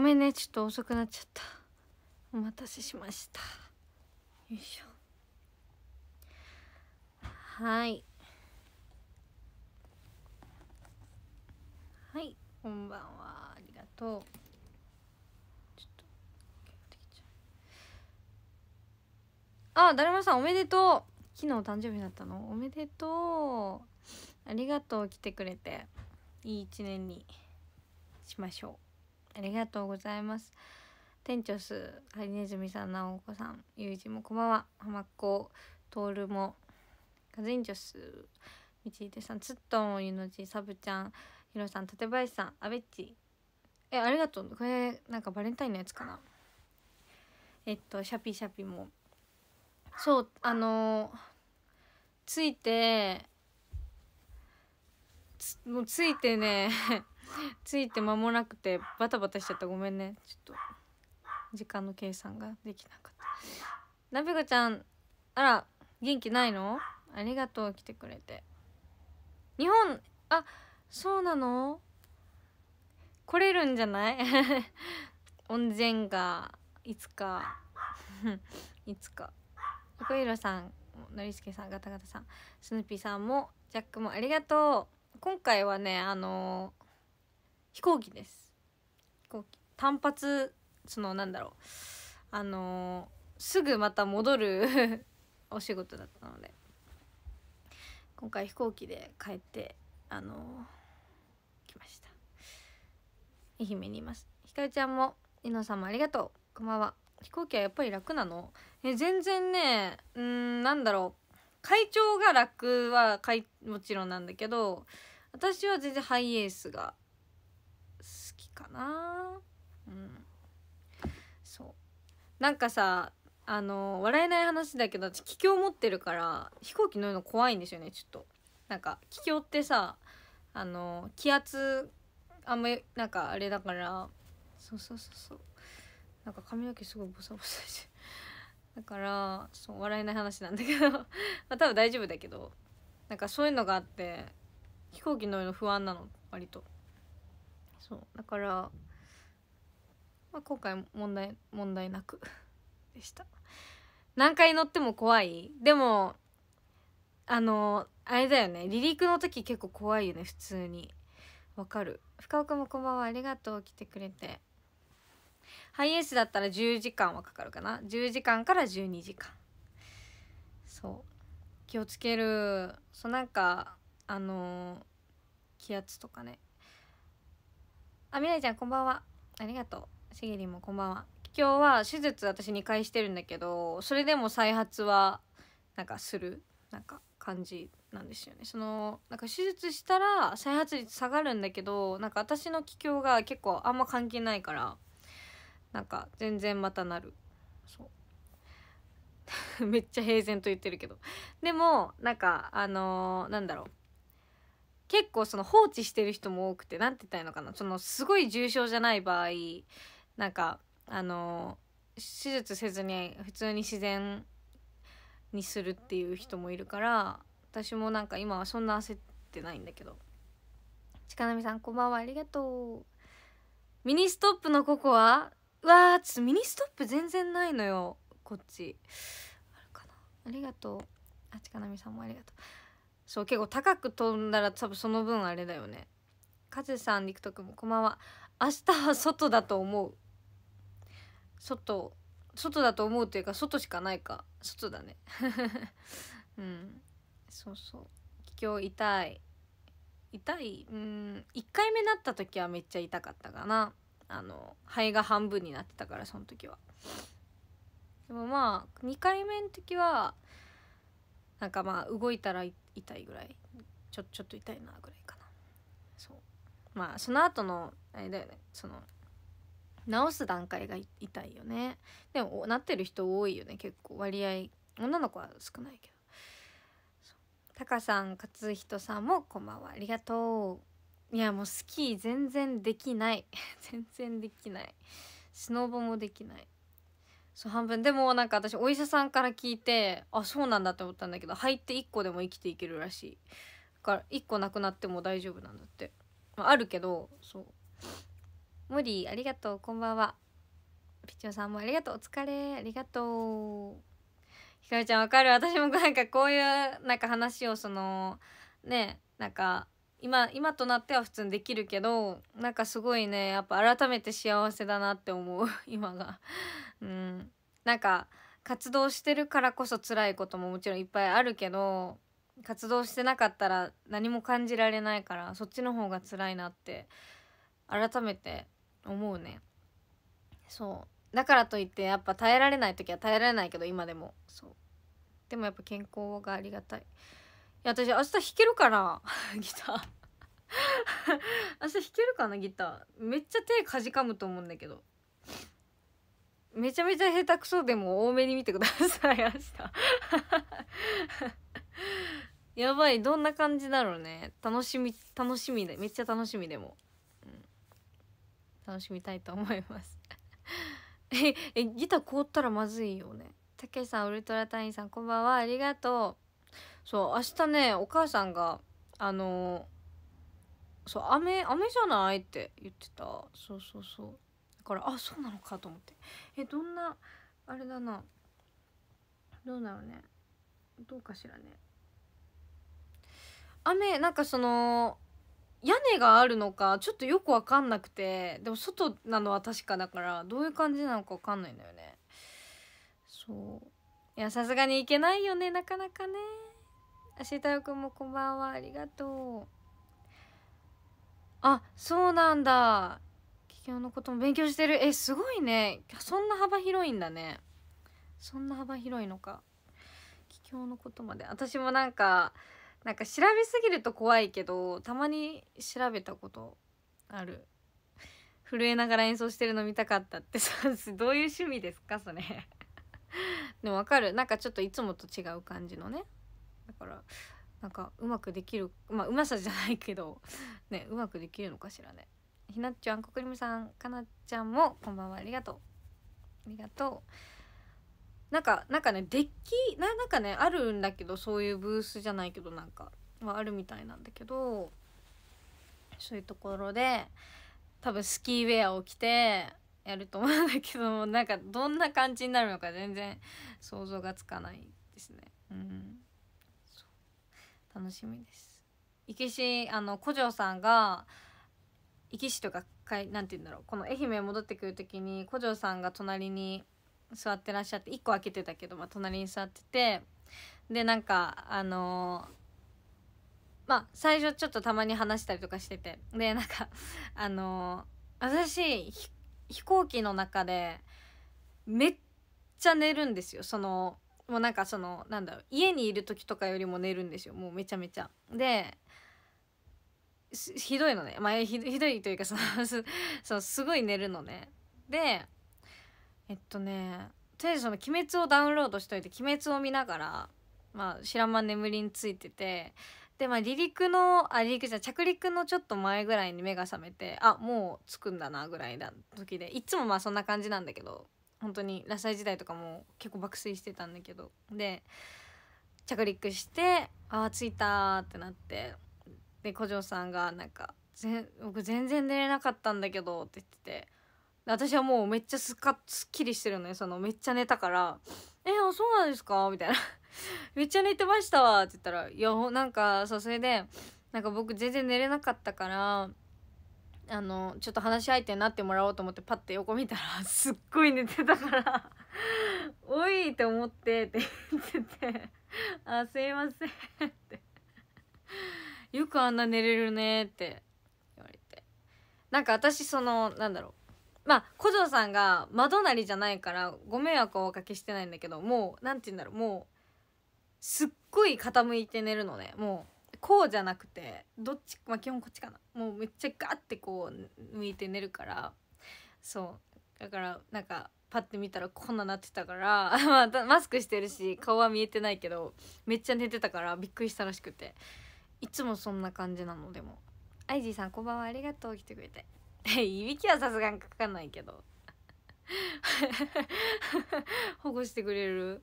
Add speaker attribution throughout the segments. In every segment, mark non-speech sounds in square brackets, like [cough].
Speaker 1: ごめんねちょっと遅くなっちゃったお待たせしましたよいしょはいはいこんばんはありがとうあだるまさんおめでとう昨日誕生日だったのおめでとうありがとう来てくれていい一年にしましょうありがとうございます店長すハリネズミさん直子さんゆうじもこんばんは浜っ子トールもカズインチョス道秀さんツットンゆのじサブちゃんひろさん館林さんあべっちえありがとうこれなんかバレンタインのやつかなえっとシャピシャピもそうあのついてもうついてねついて間もなくてバタバタしちゃったごめんねちょっと時間の計算ができなかったなべこちゃんあら元気ないのありがとう来てくれて日本あそうなの来れるんじゃない [laughs] 温泉がいつか [laughs] いつかあころさんのりすけさんガタガタさんスヌピーさんもジャックもありがとう今回はねあのー飛行機です飛行機単発そのなんだろうあのー、すぐまた戻る [laughs] お仕事だったので今回飛行機で帰ってあのー、来ました愛媛にいますひかるちゃんも伊野さんもありがとうこんばんは飛行機はやっぱり楽なのえ全然ねうんなんだろう会長が楽はかいもちろんなんだけど私は全然ハイエースがかなうんそうなんかさあの笑えない話だけど私気境持ってるから飛行機乗るの怖いんですよねちょっとなんか気境ってさあの気圧あんまなんかあれだからそうそうそうそうなんか髪の毛すごいボサボサしてだからそう笑えない話なんだけどまあ多分大丈夫だけどなんかそういうのがあって飛行機乗るの不安なの割と。そうだから、まあ、今回問題問題なく [laughs] でした何回乗っても怖いでもあのあれだよね離陸の時結構怖いよね普通にわかる深尾君もこんばんはありがとう来てくれてハイエースだったら10時間はかかるかな10時間から12時間そう気をつけるそうなんかあのー、気圧とかねあ、みなちゃんこんばんは。ありがとう。しげりもこんばんは。今日は手術私2回してるんだけど、それでも再発は、なんかする、なんか感じなんですよね。その、なんか手術したら再発率下がるんだけど、なんか私の気境が結構あんま関係ないから、なんか全然またなる。そう。[laughs] めっちゃ平然と言ってるけど。でも、なんか、あのー、なんだろう。結構その放置してる人も多くて何て言ったらいいのかなそのすごい重症じゃない場合なんかあの手術せずに普通に自然にするっていう人もいるから私もなんか今はそんな焦ってないんだけど近波さんこんばんはありがとうミニストップのココアうわーちょっとミニストップ全然ないのよこっちあるかなありがとうあ近波さんもありがとうそう結構高く飛んだら多分その分あれだよねカズさん陸斗くんもこんばんは明日は外だと思う外外だと思うというか外しかないか外だね [laughs] うんそうそう今日痛い痛いうん1回目なった時はめっちゃ痛かったかなあの肺が半分になってたからその時はでもまあ2回目の時はなんかまあ動いたら痛いぐらいちょちょっと痛いなぐらいかなそうまあその後のあれだよねその治す段階が痛いよねでもなってる人多いよね結構割合女の子は少ないけどタカさん勝人さんもこんばんはありがとういやもうスキー全然できない [laughs] 全然できないスノボもできないそう半分でもなんか私お医者さんから聞いてあそうなんだって思ったんだけど入って1個でも生きていけるらしいだから1個なくなっても大丈夫なんだって、まあ、あるけどそうモリありがとうこんばんはピチョさんもありがとうお疲れありがとうひかるちゃんわかる私もなんかこういうなんか話をそのねなんか今今となっては普通にできるけどなんかすごいねやっぱ改めて幸せだなって思う [laughs] 今が。うんなんか活動してるからこそ辛いことももちろんいっぱいあるけど活動してなかったら何も感じられないからそっちの方が辛いなって改めて思うねそうだからといってやっぱ耐えられない時は耐えられないけど今でもそうでもやっぱ健康がありがたい。や私明日弾けるから [laughs] ギター明日弾けるかなギターめっちゃ手かじかむと思うんだけどめちゃめちゃ下手くそでも多めに見てください明日 [laughs] やばいどんな感じだろうね楽しみ楽しみでめっちゃ楽しみでも、うん、楽しみたいと思います [laughs] ええギター凍ったらまずいよねたけしさんウルトラインさんこんばんはありがとうそう明日ねお母さんがあのー、そう雨雨じゃないって言ってたそうそうそうだからあそうなのかと思ってえどんなあれだなどうだろうねどうかしらね雨なんかその屋根があるのかちょっとよく分かんなくてでも外なのは確かだからどういう感じなのか分かんないんだよねそういやさすがに行けないよねなかなかねあし太郎くんもこんばんはありがとうあそうなんだ企業のことも勉強してるえすごいねそんな幅広いんだねそんな幅広いのか企業のことまで私もなんかなんか調べすぎると怖いけどたまに調べたことある震えながら演奏してるの見たかったってさ [laughs] どういう趣味ですかそれでもわかるなんかちょっといつもと違う感じのねだからなんかうまくできるまあうまさじゃないけどねうまくできるのかしらねひなっちゃんこくりむさんかなちゃんもこんばんはありがとうありがとうなんかなんかねデッキななんかねあるんだけどそういうブースじゃないけどなんかはあるみたいなんだけどそういうところで多分スキーウェアを着てやると思うんだけどなんかどんな感じになるのか全然想像がつかないですねうん楽しみです生きしあの古城さんが生きとかかいなんて言うんだろうこの愛媛戻ってくる時に古城さんが隣に座ってらっしゃって1個開けてたけど、まあ、隣に座っててでなんかあのー、まあ最初ちょっとたまに話したりとかしててでなんかあのー、私飛行機の中でめっちゃ寝るんですよそのもうなんかそのなんだろう家にいる時とかよりも寝るんですよもうめちゃめちゃ。でひどいのねまあひどいというかその [laughs] そすごい寝るのね。でえっとねとりあえずその「鬼滅」をダウンロードしといて「鬼滅」を見ながら、まあ、知らんまん眠りについててでまあ離陸のあ離陸じゃ着陸のちょっと前ぐらいに目が覚めてあもう着くんだなぐらいな時でいつもまあそんな感じなんだけど本当にラサイ時代とかも結構爆睡してたんだけどで着陸してああ着いたってなってで古城さんがなんか「僕全然寝れなかったんだけど」って言ってて私はもうめっちゃすかすっきりしてるのよそのめっちゃ寝たから「えあそうなんですか?」みたいな「[laughs] めっちゃ寝てましたわ」って言ったら「いやなんかそうそれでなんか僕全然寝れなかったからあのちょっと話し相手になってもらおうと思ってパッて横見たらすっごい寝てたから「[laughs] おい!」って思ってって言ってて「あすいません」って「よくあんな寝れるね」って言われてなんか私そのなんだろうまあ古城さんが窓なりじゃないからご迷惑をおかけしてないんだけどもう何て言うんだろうもうすっごい傾いて寝るのねもう。こうじゃなくてどっち、まあ、基本こっちかなもうめっちゃガッてこう向いて寝るからそうだからなんかパッて見たらこんななってたから [laughs] マスクしてるし顔は見えてないけどめっちゃ寝てたからびっくりしたらしくていつもそんな感じなのでもアイジーさんこんばんはありがとう来てくれて [laughs] いびきはさすがにかかんないけど [laughs] 保護してくれる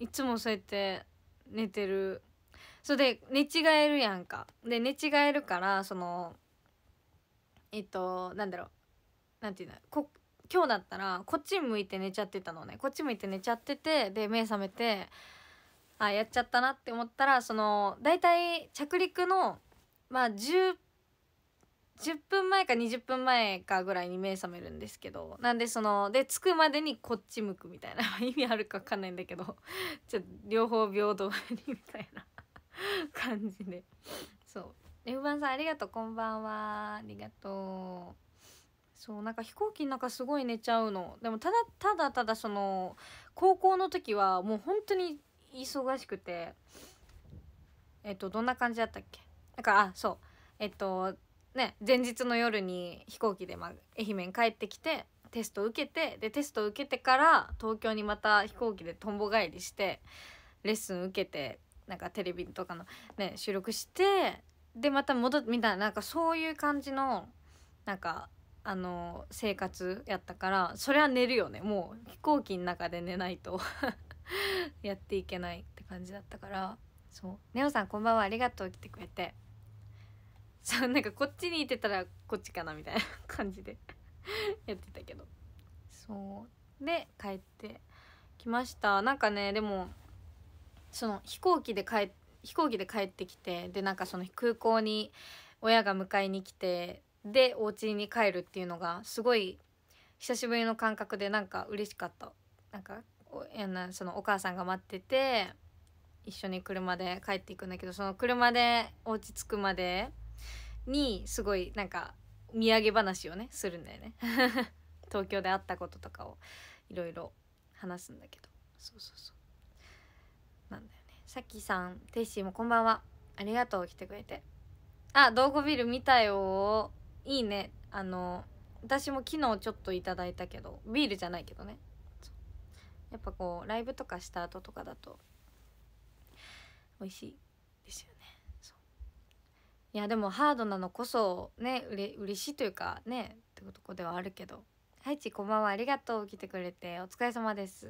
Speaker 1: いつもそうやって寝てるそれで寝違えるやんかで寝違えるからそのえっとなんだろうなんていうんだこ今日だったらこっち向いて寝ちゃってたのねこっち向いて寝ちゃっててで目覚めてあやっちゃったなって思ったらその大体着陸のまあ 10, 10分前か20分前かぐらいに目覚めるんですけどなんでそので着くまでにこっち向くみたいな [laughs] 意味あるか分かんないんだけどちょ両方平等にみたいな [laughs] 感じでそうレフバンさんありがとうこんばんはありがとうそうなんか飛行機の中すごい寝ちゃうのでもただただただその高校の時はもう本当に忙しくてえっとどんな感じだったっけなんかあそうえっとね前日の夜に飛行機で、まあ、愛媛に帰ってきてテスト受けてでテスト受けてから東京にまた飛行機でとんぼ返りしてレッスン受けてなんかテレビとかのね収録してでまた戻ってみたいななんかそういう感じのなんかあの生活やったからそれは寝るよねもう飛行機の中で寝ないと [laughs] やっていけないって感じだったからそう「ネオさんこんばんはありがとう」来てくれてそうなんかこっちにいてたらこっちかなみたいな感じで [laughs] やってたけどそうで帰ってきましたなんかねでもその飛行機で帰飛行機で帰ってきてでなんかその空港に親が迎えに来てでお家に帰るっていうのがすごい久しぶりの感覚でなんか嬉しかったなんかおそのお母さんが待ってて一緒に車で帰っていくんだけどその車でお家着くまでにすごいなんか土産話をねするんだよね [laughs] 東京で会ったこととかをいろいろ話すんだけどそうそうそうなんだよねさきさんテッシーもこんばんはありがとう来てくれてあ道後ビール見たよいいねあの私も昨日ちょっといただいたけどビールじゃないけどねやっぱこうライブとかした後とかだと美味しいですよねいやでもハードなのこそねうれ嬉しいというかねってことこではあるけどはいちこんばんはありがとう来てくれてお疲れ様です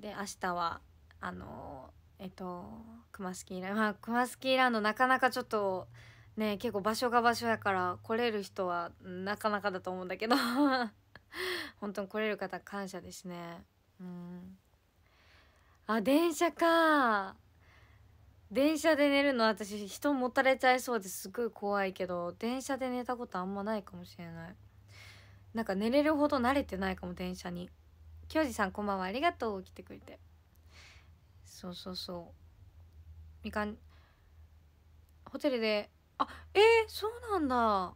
Speaker 1: で明日はあのえっとクマスキーランド、まあ、クマスキーランドなかなかちょっとね結構場所が場所やから来れる人はなかなかだと思うんだけど [laughs] 本当に来れる方感謝ですねうんあ電車か電車で寝るの私人もたれちゃいそうですごい怖いけど電車で寝たことあんまないかもしれないなんか寝れるほど慣れてないかも電車に京二さんこんばんはありがとう来てくれてそうそうそうみかんホテルであえー、そうなんだ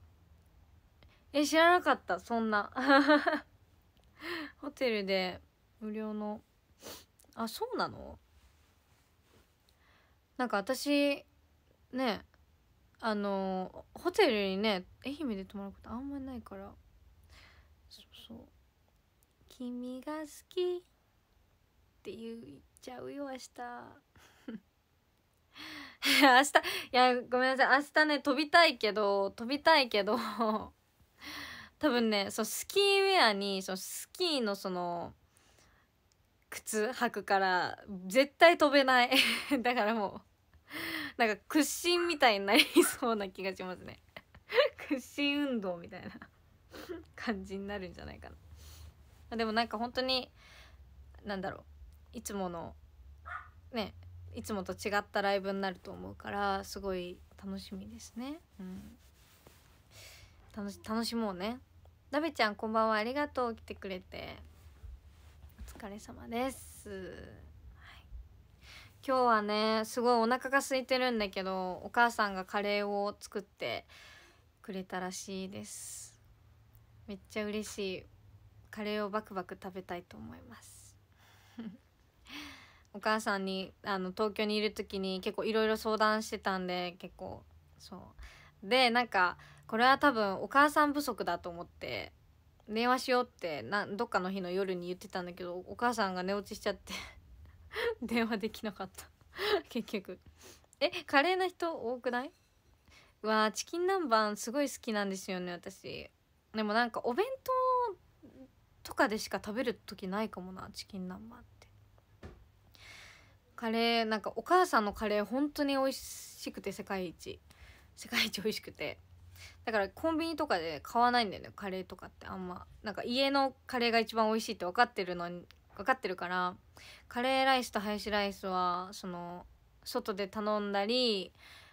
Speaker 1: え知らなかったそんな [laughs] ホテルで無料のあそうなのなんか私ねあのホテルにね愛媛で泊まることあんまりないから君が好きって言っちゃうよ明日 [laughs] 明日いやごめんなさい明日ね飛びたいけど飛びたいけど [laughs] 多分ねそうスキーウェアにそのスキーのその靴履くから絶対飛べない [laughs] だからもうなんか屈伸みたいになりそうな気がしますね屈伸運動みたいな感じになるんじゃないかなでもなんか本当になんだろういつものねいつもと違ったライブになると思うからすごい楽しみですねうん楽し楽しもうねなべちゃんこんばんはありがとう来てくれてお疲れ様です、はい、今日はねすごいお腹が空いてるんだけどお母さんがカレーを作ってくれたらしいですめっちゃ嬉しいカレーをバクバク食べたいと思います [laughs] お母さんにあの東京にいる時に結構いろいろ相談してたんで結構そうでなんかこれは多分お母さん不足だと思って電話しようってなどっかの日の夜に言ってたんだけどお母さんが寝落ちしちゃって [laughs] 電話できなかった [laughs] 結局えカレーの人多くないうわチキン南蛮すごい好きなんですよね私でもなんかお弁とかでしか食べる時ないかもなチキン南蛮ってカレーなんかお母さんのカレー本当に美味しくて世界一世界一美味しくてだからコンビニとかで買わないんだよねカレーとかってあんまなんか家のカレーが一番美味しいって分かってるのに分かってるからカレーライスとハヤシライスはその外で頼んだり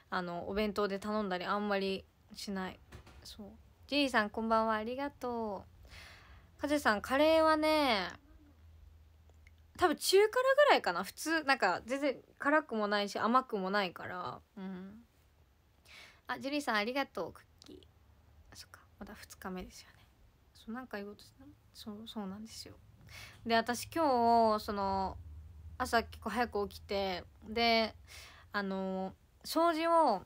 Speaker 1: あのお弁当で頼んだりあんまりしないそうじいさんこんばんはありがとうかずさんカレーはね多分中辛ぐらいかな普通なんか全然辛くもないし甘くもないからうんあジュリーさんありがとうクッキーそっかまだ2日目ですよねそうなんか言おうとしたそうそうなんですよで私今日その朝結構早く起きてであの掃除を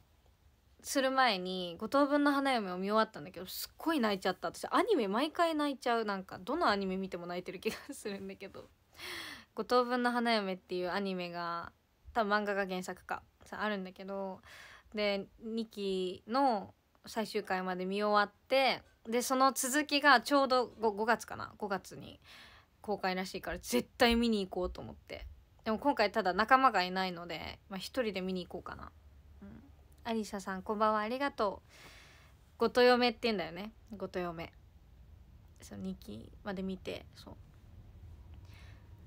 Speaker 1: する前に五等分の花嫁を見終わったんだけどすっごい泣いちゃった私アニメ毎回泣いちゃうなんかどのアニメ見ても泣いてる気がするんだけど「五等分の花嫁」っていうアニメが多分漫画が原作かあるんだけどで2期の最終回まで見終わってでその続きがちょうど 5, 5月かな5月に公開らしいから絶対見に行こうと思ってでも今回ただ仲間がいないので、まあ、1人で見に行こうかなアリサさんこんばんはありがとうごと嫁って言うんだよねごと嫁そう2期まで見てそう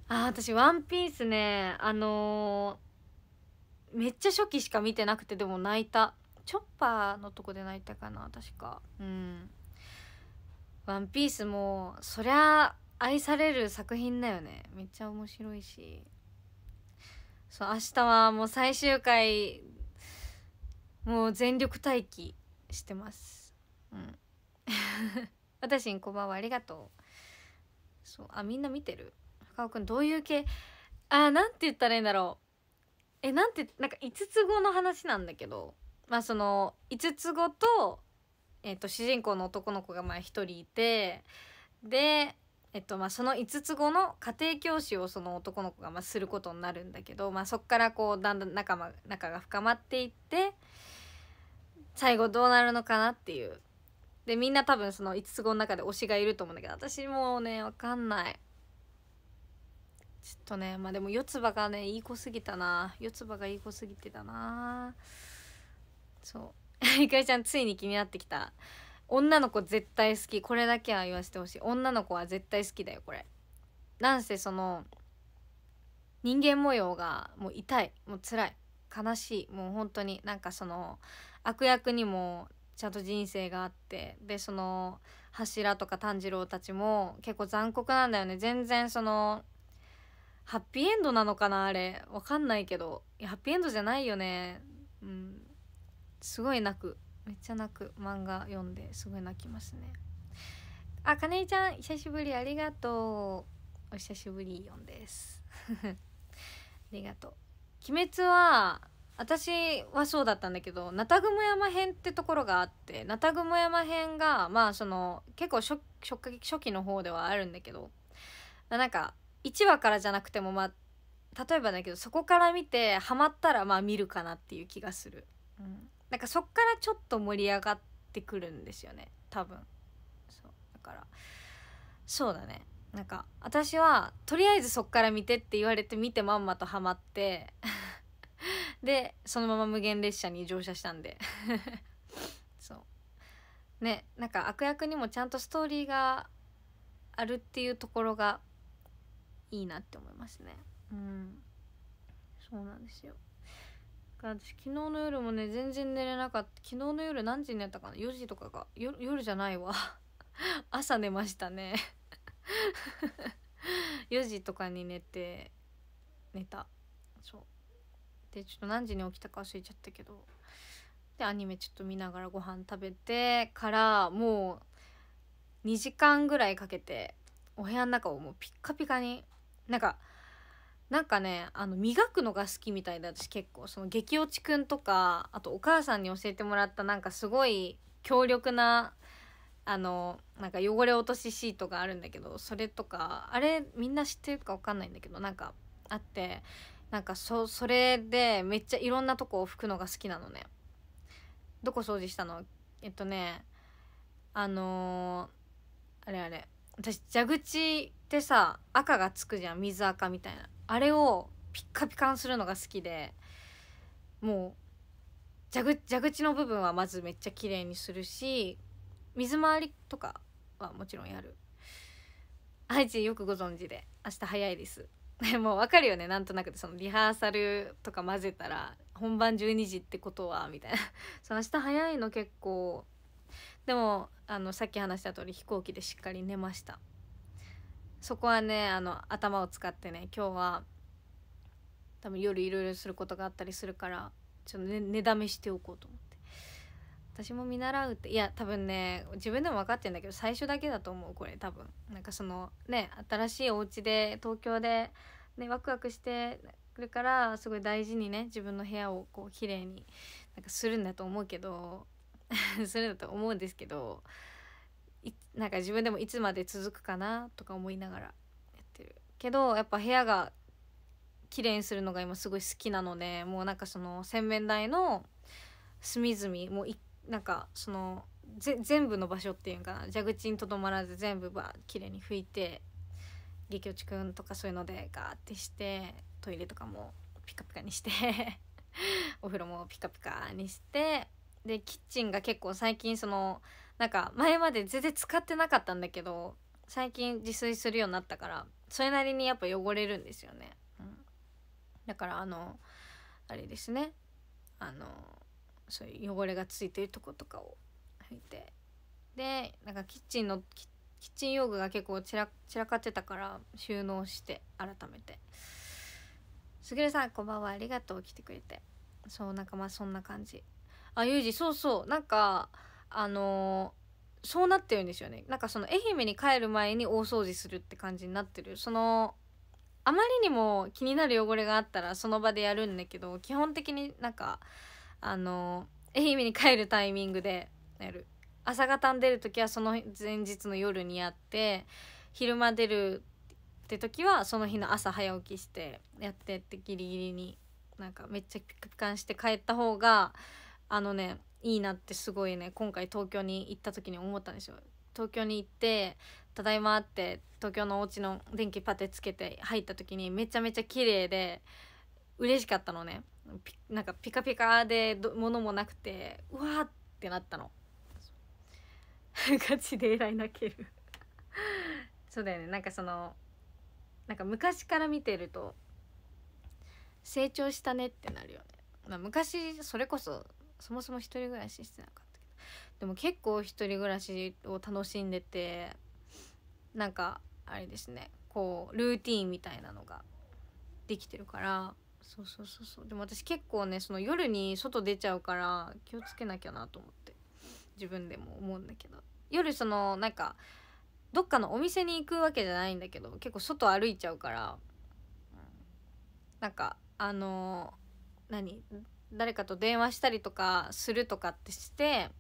Speaker 1: あ私「ワンピースねあのー、めっちゃ初期しか見てなくてでも泣いたチョッパーのとこで泣いたかな確かうん「ワンピースもそりゃ愛される作品だよねめっちゃ面白いしそう明日はもう最終回もう全力待機してますうん [laughs] 私にこんばんはありがとうそうあみんな見てる深尾くんどういう系あなんて言ったらいいんだろうえなんてなんか5つ子の話なんだけどまあその5つ子と,、えーと、主人公の男の子がまあ1人いてでえっとまあ、その5つ後の家庭教師をその男の子がまあすることになるんだけど、まあ、そっからこうだんだん仲間仲が深まっていって最後どうなるのかなっていうでみんな多分その5つ子の中で推しがいると思うんだけど私もうね分かんないちょっとねまあでも四つ葉がねいい子すぎたな四つ葉がいい子すぎてたなそうゆかりちゃんついに気になってきた女の子絶対好きこれだけは言わせてほしい女の子は絶対好きだよこれなんせその人間模様がもう痛いもう辛い悲しいもう本当になんかその悪役にもちゃんと人生があってでその柱とか炭治郎たちも結構残酷なんだよね全然そのハッピーエンドなのかなあれわかんないけどいやハッピーエンドじゃないよねうんすごい泣くめっちゃ泣く漫画読んですごい泣きますねあかねいちゃん久しぶりありがとうお久しぶり読んです [laughs] ありがとう鬼滅は私はそうだったんだけど菜田雲山編ってところがあって菜田雲山編がまあその結構初初期の方ではあるんだけどなんか1話からじゃなくてもまあ例えばだけどそこから見てハマったらまあ見るかなっていう気がする、うん、なんかそっからちょっと盛り上がってくるんですよね多分そうだからそうだねなんか私はとりあえずそっから見てって言われて見てまんまとハマってでそのまま無限列車に乗車したんで [laughs] そうねなんか悪役にもちゃんとストーリーがあるっていうところがいいなって思いますねうんそうなんですよ私昨日の夜もね全然寝れなかった昨日の夜何時に寝たかな4時とかが夜じゃないわ [laughs] 朝寝ましたね4 [laughs] 時とかに寝て寝たそうでちょっと何時に起きたか忘れちゃったけどでアニメちょっと見ながらご飯食べてからもう2時間ぐらいかけてお部屋の中をもうピッカピカになんかなんかねあの磨くのが好きみたいで私結構その激落ちくんとかあとお母さんに教えてもらったなんかすごい強力なあのなんか汚れ落としシートがあるんだけどそれとかあれみんな知ってるか分かんないんだけどなんかあってなんかそそれでめっちゃいろんなとこを拭くのが好きなのねどこ掃除したのえっとねあのー、あれあれ私蛇口ってさ赤がつくじゃん水垢みたいなあれをピッカピカにするのが好きでもう蛇口の部分はまずめっちゃ綺麗にするし水回りとかはもちろんやる愛知よくご存知で明日早いです [laughs] もう分かるよねなんとなくそのリハーサルとか混ぜたら本番12時ってことはみたいな [laughs] その明日早いの結構でもあのさっき話した通り飛行機でしっかり寝ましたそこはねあの頭を使ってね今日は多分夜いろいろすることがあったりするからちょっと寝だめしておこうと思って。私も見習うっていや多分ね自分でも分かってんだけど最初だけだと思うこれ多分なんかそのね新しいお家で東京で、ね、ワクワクしてくるからすごい大事にね自分の部屋をこう綺麗になんかするんだと思うけど [laughs] するんだと思うんですけどなんか自分でもいつまで続くかなとか思いながらやってるけどやっぱ部屋が綺麗にするのが今すごい好きなのでもうなんかその洗面台の隅々もう一なんかその全部の場所っていうんかな蛇口にとどまらず全部ば綺麗に拭いて激落ちくんとかそういうのでガーってしてトイレとかもピカピカにして [laughs] お風呂もピカピカにしてでキッチンが結構最近そのなんか前まで全然使ってなかったんだけど最近自炊するようになったからそれなりにやっぱ汚れるんですよね、うん、だからあのあれですねあのそういう汚れがついてるとことかを拭いてでなんかキッチンのキッチン用具が結構散ら散らかってたから収納して改めて「すぐれさんこんばんはありがとう来てくれて」そうなんかまあそんな感じあゆうじそうそうなんかあのー、そうなってるんですよねなんかその愛媛に帰る前に大掃除するって感じになってるそのあまりにも気になる汚れがあったらその場でやるんだけど基本的になんかあの愛媛に帰るタイミングでやる朝方に出る時はその前日の夜にやって昼間出るって時はその日の朝早起きしてやってってギリギリになんかめっちゃピカピカして帰った方があのねいいなってすごいね今回東京に行った時に思ったんですよ。東京に行って「ただいま」って東京のお家の電気パテつけて入った時にめちゃめちゃ綺麗で嬉しかったのねなんかピカピカで物もなくてうわーってなったの [laughs] ガチで偉い泣けるそうだよねなんかそのなんか昔から見てると成長したねってなるよね、まあ、昔それこそそもそも1人暮らししてなかったけどでも結構1人暮らしを楽しんでてなんかあれですねこうルーティンみたいなのができてるからそうそうそうそうでも私結構ねその夜に外出ちゃうから気をつけなきゃなと思って自分でも思うんだけど夜そのなんかどっかのお店に行くわけじゃないんだけど結構外歩いちゃうからなんかあの何誰かと電話したりとかするとかってして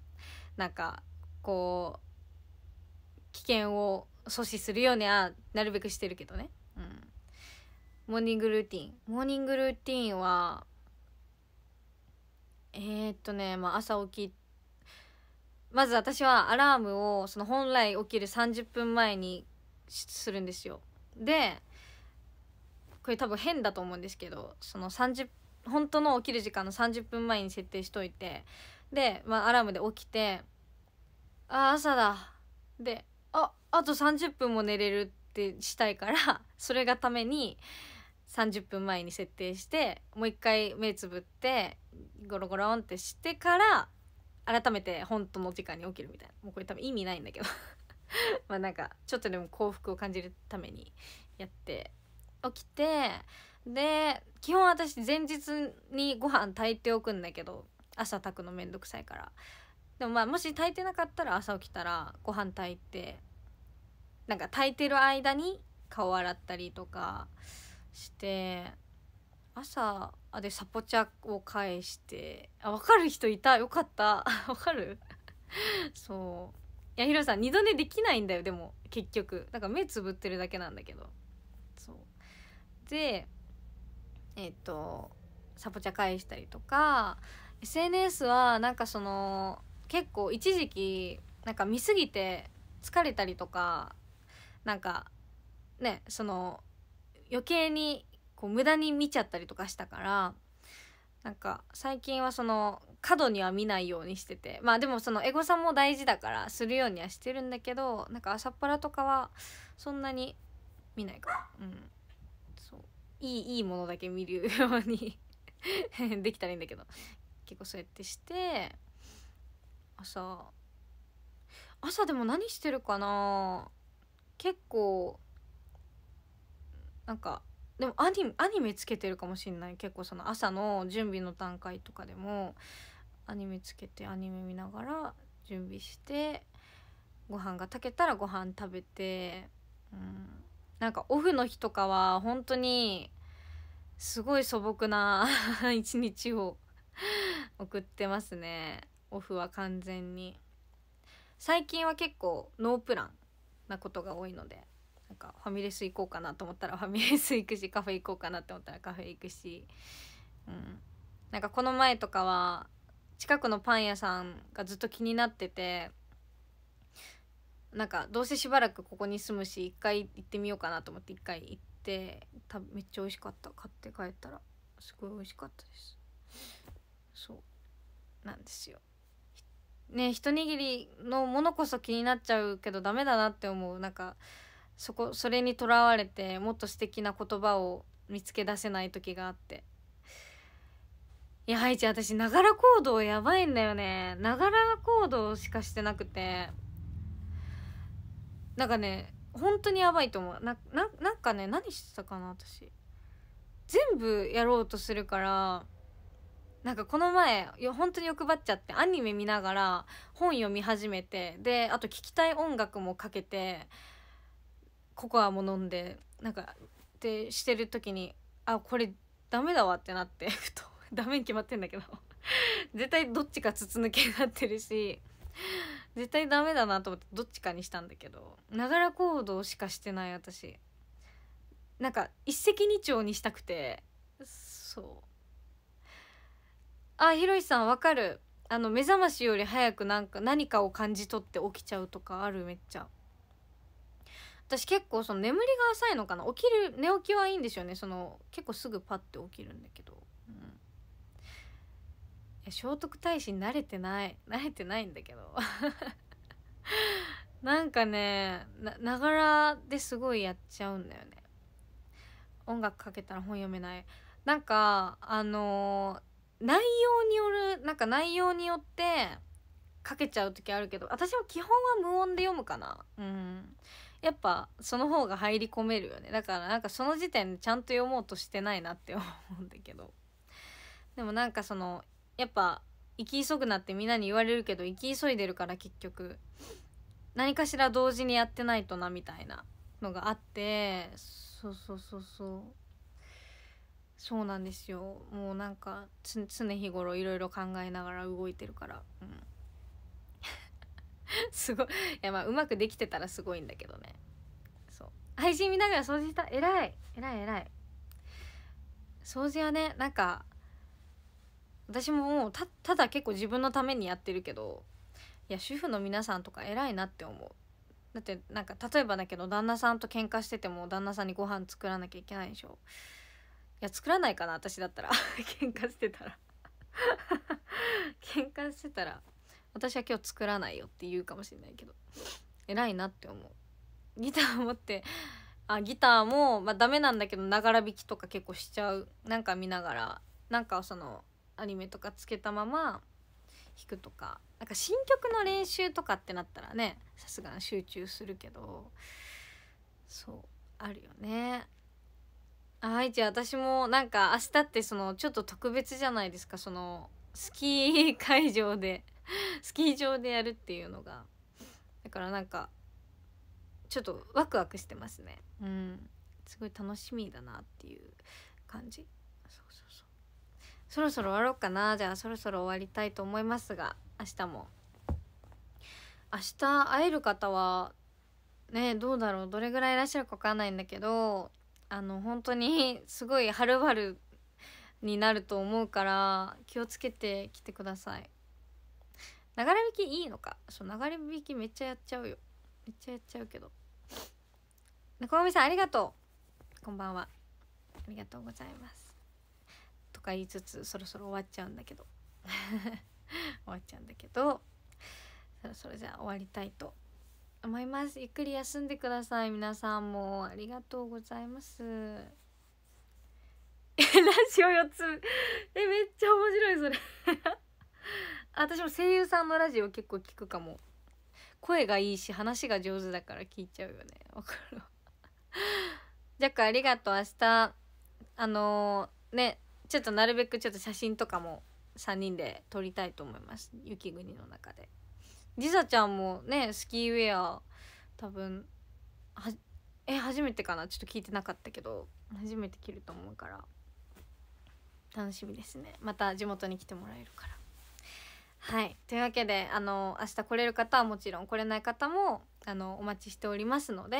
Speaker 1: なんかこう危険を阻止するようにはなるべくしてるけどねうんモーニングルーティンモーニングルーティンはえー、っとね、まあ、朝起きまず私はアラームをその本来起きる30分前にするんですよでこれ多分変だと思うんですけどその30本当の起きる時間の30分前に設定しといてで、まあ、アラームで起きてああ朝だでああと30分も寝れるってしたいからそれがために30分前に設定してもう一回目つぶってゴロゴロンってしてから改めて本当の時間に起きるみたいなもうこれ多分意味ないんだけど [laughs] まあなんかちょっとでも幸福を感じるためにやって起きてで基本私前日にご飯炊いておくんだけど朝炊くのめんどくさいからでもまあもし炊いてなかったら朝起きたらご飯炊いてなんか炊いてる間に顔洗ったりとかして朝あでサポチャを返してあ分かる人いたよかった分 [laughs] かるそういやひろさん二度寝できないんだよでも結局なんか目つぶってるだけなんだけどそうでえっ、ー、とサポチャ返したりとか SNS はなんかその結構一時期なんか見すぎて疲れたりとかなんかねその余計にこう無駄に見ちゃったりとかしたからなんか最近はその過度には見ないようにしててまあでもそのエゴサも大事だからするようにはしてるんだけどなんか朝っぱらとかはそんなに見ないかうんそういいいいものだけ見るように [laughs] できたらいいんだけど結構そうやってして朝朝でも何してるかな結構なんかでもアニメアニメつけてるかもしんない結構その朝の準備の段階とかでもアニメつけてアニメ見ながら準備してご飯が炊けたらご飯食べて、うん、なんかオフの日とかは本当にすごい素朴な [laughs] 一日を [laughs] 送ってますねオフは完全に最近は結構ノープランなことが多いのでなんかファミレス行こうかなと思ったらファミレス行くしカフェ行こうかなって思ったらカフェ行くし、うん、なんかこの前とかは近くのパン屋さんがずっと気になっててなんかどうせしばらくここに住むし一回行ってみようかなと思って一回行ってめっちゃ美味しかった買って帰ったらすごい美味しかったですそうなんですよね一握りのものこそ気になっちゃうけどダメだなって思うなんかそこそれにとらわれてもっと素敵な言葉を見つけ出せない時があっていやハイチ私ながら行動やばいんだよねながら行動しかしてなくてなんかね本当にやばいと思うなななんかね何してたかな私全部やろうとするからなんかこの前よ本当に欲張っちゃってアニメ見ながら本読み始めてであと聴きたい音楽もかけてココアも飲んでなんかでしてる時にあこれダメだわってなって [laughs] ふとダメに決まってんだけど [laughs] 絶対どっちか筒抜けになってるし絶対ダメだなと思ってどっちかにしたんだけどながら行動しかしてない私なんか一石二鳥にしたくてそうあひろしさんわかるあの目覚ましより早くなんか何かを感じ取って起きちゃうとかあるめっちゃ私結構その眠りが浅いのかな起きる寝起きはいいんですよねその結構すぐパッて起きるんだけど、うん、いや聖徳太子に慣れてない慣れてないんだけど [laughs] なんかねながらですごいやっちゃうんだよね音楽かけたら本読めないなんかあのー、内容によるなんか内容によってかけちゃう時あるけど私も基本は無音で読むかなうんやっぱその方が入り込めるよねだからなんかその時点でちゃんと読もうとしてないなって思うんだけどでもなんかそのやっぱ生き急ぐなってみんなに言われるけど生き急いでるから結局何かしら同時にやってないとなみたいなのがあってそうそうそうそうそうなんですよもうなんか常日頃いろいろ考えながら動いてるからうん。[laughs] すごいいやまあうまくできてたらすごいんだけどねそう配信見ながら掃除した偉い偉い偉い掃除はねなんか私ももうたただ結構自分のためにやってるけどいや主婦の皆さんとか偉いなって思うだってなんか例えばだけど旦那さんと喧嘩してても旦那さんにご飯作らなきゃいけないでしょいや作らないかな私だったら [laughs] 喧嘩してたら [laughs] 喧嘩してたら私は今日作らないよって言うかもしれないけど偉いなって思うギター持ってあギターも、まあ、ダメなんだけどながら弾きとか結構しちゃうなんか見ながらなんかそのアニメとかつけたまま弾くとかなんか新曲の練習とかってなったらねさすがに集中するけどそうあるよねあいじゃあ私もなんか明日ってそのちょっと特別じゃないですかそのスキー会場でスキー場でやるっていうのがだからなんかちょっとワクワクしてますねうんすごい楽しみだなっていう感じそうそうそうそろそろ終わろうかなじゃあそろそろ終わりたいと思いますが明日も明日会える方はねどうだろうどれぐらいいらっしゃるか分かんないんだけどあの本当にすごいはるばるになると思うから気をつけてきてください。流れ引きいいのかそう流れびきめっちゃやっちゃうよめっちゃやっちゃうけど中込さんありがとうこんばんはありがとうございますとか言いつつそろそろ終わっちゃうんだけど [laughs] 終わっちゃうんだけどそろそろじゃあ終わりたいと思いますゆっくり休んでください皆さんもありがとうございます [laughs] ラジオ4つえめっちゃ面白いそれ私も声優さんのラジオ結構聞くかも声がいいし話が上手だから聞いちゃうよねわかるジャックありがとう明日あのー、ねちょっとなるべくちょっと写真とかも3人で撮りたいと思います雪国の中でじさちゃんもねスキーウェア多分はえ初めてかなちょっと聞いてなかったけど初めて着ると思うから楽しみですねまた地元に来てもらえるからはいというわけであの明日来れる方はもちろん来れない方もあのお待ちしておりますので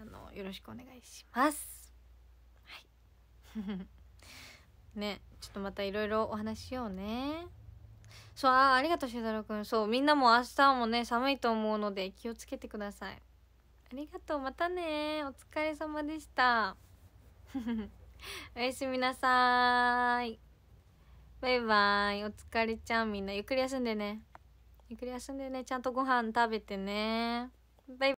Speaker 1: あのよろしくお願いします。はい [laughs] ねちょっとまたいろいろお話ししようね。そうあありがとうしゅうたろくんそうみんなも明日もね寒いと思うので気をつけてください。ありがとうまたねお疲れ様でした。[laughs] おやすみなさい。バイバイ。お疲れちゃんみんな。ゆっくり休んでね。ゆっくり休んでね。ちゃんとご飯食べてね。バイバイ。